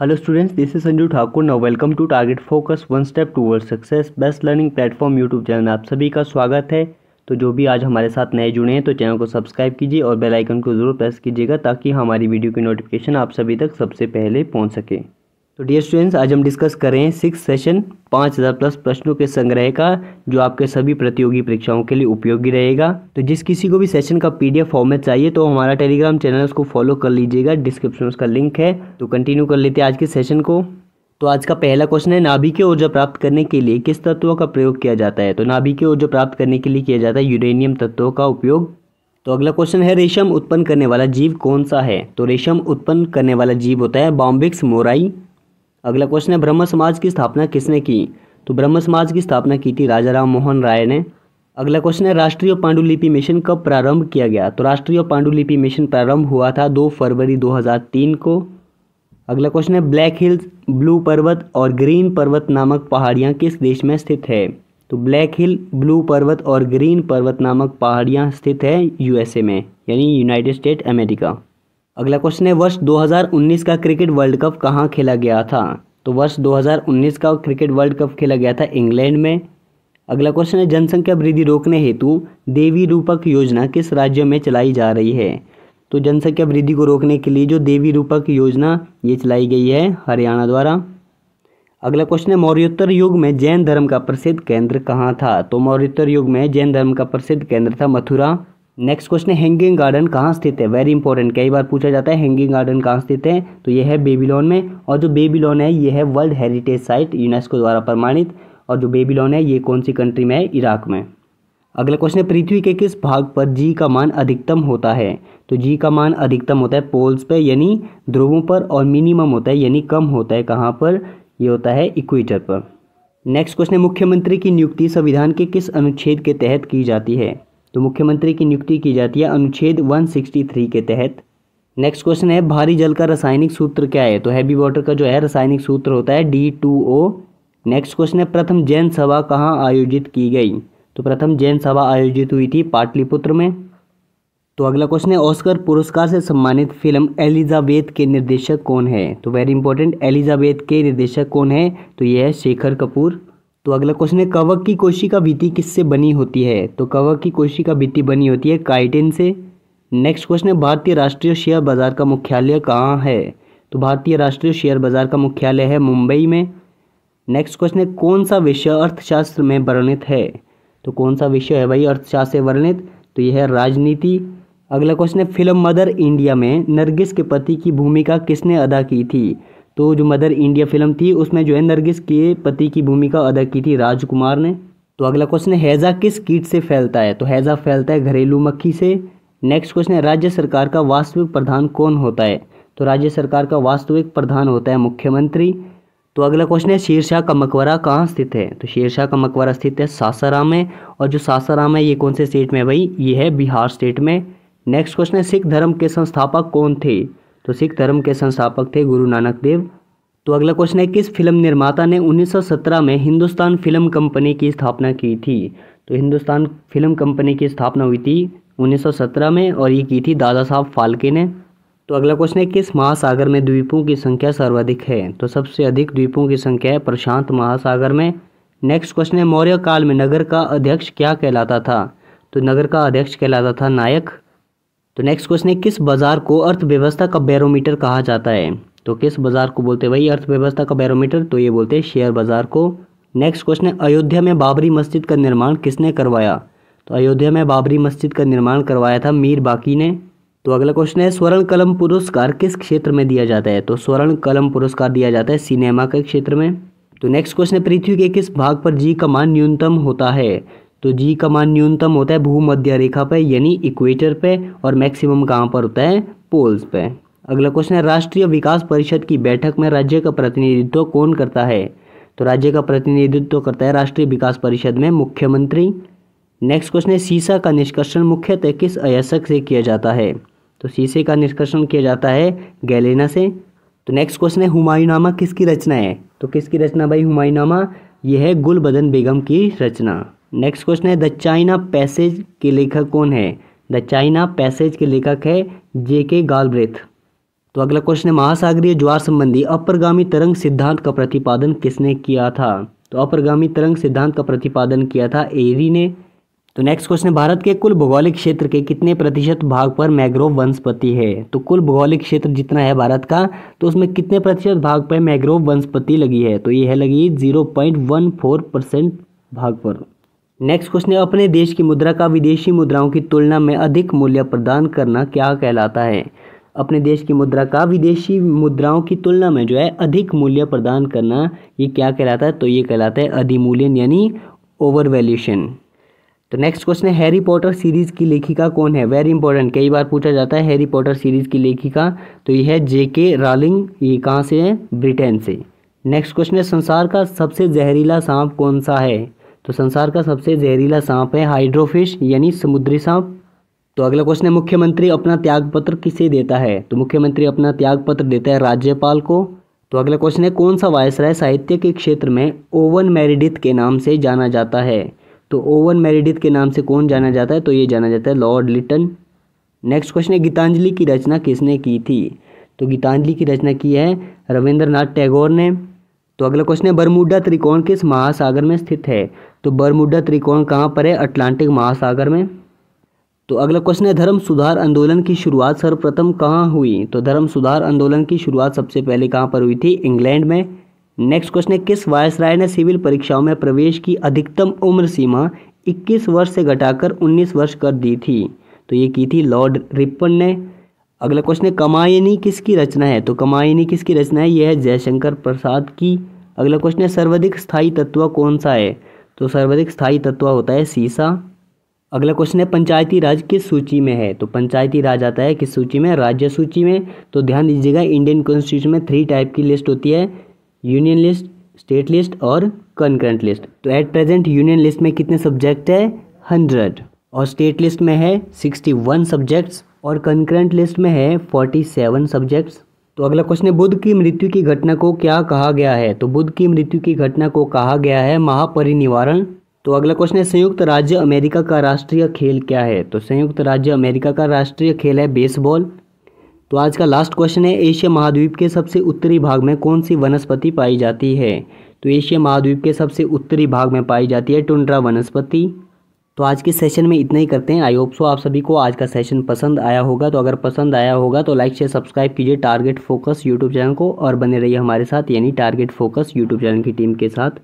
hello students this is Sanju Thakur now welcome to target focus one step towards success best learning platform YouTube channel में आप सभी का स्वागत है तो जो भी आज हमारे साथ नए जुड़े हैं तो चैनल को सब्सक्राइब कीजिए और बेल आइकन को जरूर प्रेस कीजिएगा ताकि हमारी वीडियो की नोटिफिकेशन आप सभी तक सबसे पहले पहुँच सके तो डियर स्टूडेंट्स आज हम डिस्कस कर रहे हैं सिक्स सेशन पाँच हज़ार प्लस प्रश्नों के संग्रह का जो आपके सभी प्रतियोगी परीक्षाओं के लिए उपयोगी रहेगा तो जिस किसी को भी सेशन का पीडीएफ फॉर्मेट चाहिए तो हमारा टेलीग्राम चैनल उसको फॉलो कर लीजिएगा डिस्क्रिप्शन उसका लिंक है तो कंटिन्यू कर लेते हैं आज के सेशन को तो आज का पहला क्वेश्चन है नाभिकीय ऊर्जा प्राप्त करने के लिए किस तत्व का प्रयोग किया जाता है तो नाभिकीय ऊर्जा प्राप्त करने के लिए किया जाता है यूरेनियम तत्वों का उपयोग तो अगला क्वेश्चन है रेशम उत्पन्न करने वाला जीव कौन सा है तो रेशम उत्पन्न करने वाला जीव होता है बॉम्बिक्स मोराई अगला क्वेश्चन है ब्रह्म समाज की स्थापना किसने की तो ब्रह्म समाज की स्थापना की थी राजा राम मोहन राय ने अगला क्वेश्चन है राष्ट्रीय पांडुलिपि मिशन कब प्रारंभ किया गया तो राष्ट्रीय पांडुलिपि मिशन प्रारंभ हुआ था दो फरवरी तीन को अगला क्वेश्चन है ब्लैक हिल्स ब्लू पर्वत और ग्रीन पर्वत नामक पहाड़ियाँ किस देश में स्थित है तो ब्लैक हिल ब्लू पर्वत और ग्रीन पर्वत नामक पहाड़ियाँ स्थित है यूएसए में यानी यूनाइटेड स्टेट अमेरिका अगला क्वेश्चन है वर्ष 2019 का क्रिकेट वर्ल्ड कप कहाँ खेला गया था तो वर्ष 2019 का क्रिकेट वर्ल्ड कप खेला गया था इंग्लैंड में अगला क्वेश्चन है जनसंख्या वृद्धि रोकने हेतु देवी रूपक योजना किस राज्य में चलाई जा रही है तो जनसंख्या वृद्धि को रोकने के लिए जो देवी रूपक योजना ये चलाई गई है हरियाणा द्वारा अगला क्वेश्चन है मौर्योत्तर युग में जैन धर्म का प्रसिद्ध केंद्र कहाँ था तो मौर्योत्तर युग में जैन धर्म का प्रसिद्ध केंद्र था मथुरा नेक्स्ट क्वेश्चन है हैंगिंग गार्डन कहाँ स्थित है वेरी इंपॉर्टेंट कई बार पूछा जाता है हैंगिंग गार्डन कहाँ स्थित है तो यह है बेबीलोन में और जो बेबीलोन है यह है वर्ल्ड हेरिटेज साइट यूनेस्को द्वारा प्रमाणित और जो बेबीलोन है ये कौन सी कंट्री में है इराक में अगला क्वेश्चन है पृथ्वी के किस भाग पर जी का मान अधिकतम होता है तो जी का मान अधिकतम होता है पोल्स पर यानी ध्रुवों पर और मिनिमम होता है यानी कम होता है कहाँ पर यह होता है इक्वेटर पर नेक्स्ट क्वेश्चन है मुख्यमंत्री की नियुक्ति संविधान के किस अनुच्छेद के तहत की जाती है तो मुख्यमंत्री की नियुक्ति की जाती है अनुच्छेद 163 के तहत नेक्स्ट क्वेश्चन है भारी जल का रासायनिक सूत्र क्या है तो हैवी वाटर का जो है रासायनिक सूत्र होता है D two O next question है प्रथम जैन सभा कहाँ आयोजित की गई तो प्रथम जैन सभा आयोजित हुई थी पाटलिपुत्र में तो अगला क्वेश्चन है ऑस्कर पुरस्कार से सम्मानित फिल्म एलिजाबेथ के निर्देशक कौन है तो वेरी इंपॉर्टेंट एलिजाबेथ के निर्देशक कौन है तो यह है शेखर कपूर तो अगला क्वेश्चन है कवक की कोशिका भित्ति किससे बनी होती है तो कवक की कोशिका भित्ति बनी होती है काइटिन से नेक्स्ट क्वेश्चन है भारतीय राष्ट्रीय शेयर बाजार का मुख्यालय कहाँ है तो भारतीय राष्ट्रीय शेयर बाजार का मुख्यालय है मुंबई में नेक्स्ट क्वेश्चन है कौन सा विषय अर्थशास्त्र में वर्णित है तो कौन सा विषय है भाई अर्थशास्त्र वर्णित तो यह है राजनीति अगला क्वेश्चन है फिल्म मदर इंडिया में नरगिस के पति की भूमिका किसने अदा की थी तो जो मदर इंडिया फिल्म थी उसमें जो है नरगिस के पति की भूमिका अदा की थी राजकुमार ने तो अगला क्वेश्चन है हैज़ा किस कीट से फैलता है तो हैज़ा फैलता है घरेलू मक्खी से नेक्स्ट क्वेश्चन है राज्य सरकार का वास्तविक प्रधान कौन होता है तो राज्य सरकार का वास्तविक प्रधान होता है मुख्यमंत्री तो अगला क्वेश्चन है शेरशाह का मकबरा कहाँ स्थित है तो शेरशाह का मकबरा स्थित है सासाराम में और जो सासाराम है ये कौन से स्टेट में भाई ये है बिहार स्टेट में नेक्स्ट क्वेश्चन है सिख धर्म के संस्थापक कौन थे तो सिख धर्म के संस्थापक थे गुरु नानक देव तो अगला क्वेश्चन है किस फिल्म निर्माता ने 1917 में हिंदुस्तान फिल्म कंपनी की स्थापना की थी तो हिंदुस्तान फिल्म कंपनी की स्थापना हुई थी 1917 में और ये की थी दादा साहब फाल्के ने तो अगला क्वेश्चन है किस महासागर में द्वीपों की संख्या सर्वाधिक है तो सबसे अधिक द्वीपों की संख्या है प्रशांत महासागर में नेक्स्ट क्वेश्चन है मौर्य काल में नगर का अध्यक्ष क्या कहलाता था तो नगर का अध्यक्ष कहलाता था नायक तो नेक्स्ट क्वेश्चन है किस बाजार को अर्थव्यवस्था का बैरोमीटर कहा जाता है तो किस बाजार को बोलते हैं भाई अर्थव्यवस्था का बैरोमीटर तो ये बोलते हैं शेयर बाजार को नेक्स्ट क्वेश्चन है अयोध्या में बाबरी मस्जिद का निर्माण किसने करवाया तो अयोध्या में बाबरी मस्जिद का निर्माण करवाया था मीर बाकी ने तो अगला क्वेश्चन है स्वर्ण कलम पुरस्कार किस क्षेत्र में दिया जाता है तो स्वर्ण कलम पुरस्कार दिया जाता है सिनेमा के क्षेत्र में तो नेक्स्ट क्वेश्चन है पृथ्वी के किस भाग पर जी का मान न्यूनतम होता है तो जी का मान न्यूनतम होता है भूमध्य रेखा पर यानी इक्वेटर पे और मैक्सिमम कहाँ पर होता है पोल्स पे अगला क्वेश्चन है राष्ट्रीय विकास परिषद की बैठक में राज्य का प्रतिनिधित्व कौन करता है तो राज्य का प्रतिनिधित्व करता है राष्ट्रीय विकास परिषद में मुख्यमंत्री नेक्स्ट क्वेश्चन है सीसा का निष्कर्षण मुख्यतः किस अयसक से किया जाता है तो शीशे का निष्कर्षण किया जाता है गैलेना से तो नेक्स्ट क्वेश्चन है हुमायूनामा किसकी रचना है तो किसकी रचना भाई हुमायूनामा यह है गुलबदन बेगम की रचना नेक्स्ट क्वेश्चन है द चाइना पैसेज के लेखक कौन है द चाइना पैसेज के लेखक है जे के गालब्रेथ तो अगला क्वेश्चन है महासागरीय ज्वार संबंधी अपरगामी तरंग सिद्धांत का प्रतिपादन किसने किया था तो अपरगामी तरंग सिद्धांत का प्रतिपादन किया था एरी ने तो नेक्स्ट क्वेश्चन है भारत के कुल भौगोलिक क्षेत्र के कितने प्रतिशत भाग पर मैग्रोव वनस्पति है तो कुल भौगोलिक क्षेत्र जितना है भारत का तो उसमें कितने प्रतिशत भाग पर मैग्रोव वनस्पति लगी है तो ये है लगी zero point one four percent भाग पर नेक्स्ट क्वेश्चन है अपने देश की मुद्रा का विदेशी मुद्राओं की तुलना में अधिक मूल्य प्रदान करना क्या कहलाता है अपने देश की मुद्रा का विदेशी मुद्राओं की तुलना में जो है अधिक मूल्य प्रदान करना ये क्या कहलाता है तो ये कहलाता है अधिमूल्यन यानी ओवर वैल्यूशन तो नेक्स्ट क्वेश्चन है हैरी पॉटर सीरीज़ की लेखिका कौन है वेरी इंपॉर्टेंट कई बार पूछा जाता है हैरी पॉटर सीरीज़ की लेखिका तो ये है जे के रॉलिंग ये कहाँ से है ब्रिटेन से नेक्स्ट क्वेश्चन है संसार का सबसे जहरीला सांप कौन सा है तो संसार का सबसे जहरीला सांप है हाइड्रोफिश यानी समुद्री सांप तो अगला क्वेश्चन है मुख्यमंत्री अपना त्यागपत्र किसे देता है तो मुख्यमंत्री अपना त्यागपत्र देता है राज्यपाल को तो अगला क्वेश्चन है कौन सा वायसराय साहित्य के क्षेत्र में ओवन मेरिडिथ के नाम से जाना जाता है तो ओवन मेरिडिथ के नाम से कौन जाना जाता है तो ये जाना जाता है लॉर्ड लिटन नेक्स्ट क्वेश्चन है गीतांजलि की रचना किसने की थी तो गीतांजलि की रचना की है रविंद्रनाथ टैगोर ने तो अगला क्वेश्चन है बरमुडा त्रिकोण किस महासागर में स्थित है तो बरमुडा त्रिकोण कहाँ पर है अटलांटिक महासागर में तो अगला क्वेश्चन है धर्म सुधार आंदोलन की शुरुआत सर्वप्रथम कहाँ हुई तो धर्म सुधार आंदोलन की शुरुआत सबसे पहले कहाँ पर हुई थी इंग्लैंड में नेक्स्ट क्वेश्चन है किस वायसराय ने सिविल परीक्षाओं में प्रवेश की अधिकतम उम्र सीमा 21 वर्ष से घटाकर 19 वर्ष कर दी थी तो ये की थी लॉर्ड रिपन ने अगला क्वेश्चन है कमायनी किसकी रचना है तो कमायनी किसकी रचना है यह है जयशंकर प्रसाद की अगला क्वेश्चन है सर्वाधिक स्थायी तत्व कौन सा है तो सर्वाधिक स्थायी तत्व होता है सीसा अगला क्वेश्चन है पंचायती राज किस सूची में है तो पंचायती राज आता है किस सूची में राज्य सूची में तो ध्यान दीजिएगा इंडियन कॉन्स्टिट्यूशन में थ्री टाइप की लिस्ट होती है यूनियन लिस्ट स्टेट लिस्ट और कंकरेंट लिस्ट तो एट प्रेजेंट यूनियन लिस्ट में कितने सब्जेक्ट है हंड्रेड और स्टेट लिस्ट में है सिक्सटी वन सब्जेक्ट्स और कंक्रेंट लिस्ट में है फोर्टी सेवन सब्जेक्ट्स तो अगला क्वेश्चन है बुद्ध की मृत्यु की घटना को क्या कहा गया है तो बुद्ध की मृत्यु की घटना को कहा गया है महापरिनिवारण तो अगला क्वेश्चन है संयुक्त राज्य अमेरिका का राष्ट्रीय खेल क्या है तो संयुक्त राज्य अमेरिका का राष्ट्रीय खेल है बेसबॉल तो आज का लास्ट क्वेश्चन है एशिया महाद्वीप के सबसे उत्तरी भाग में कौन सी वनस्पति पाई जाती है तो एशिया महाद्वीप के सबसे उत्तरी भाग में पाई जाती है टुंड्रा वनस्पति तो आज के सेशन में इतना ही करते हैं आई होप सो आप सभी को आज का सेशन पसंद आया होगा तो अगर पसंद आया होगा तो लाइक शेयर सब्सक्राइब कीजिए टारगेट फोकस यूट्यूब चैनल को और बने रहिए हमारे साथ यानी टारगेट फोकस यूट्यूब चैनल की टीम के साथ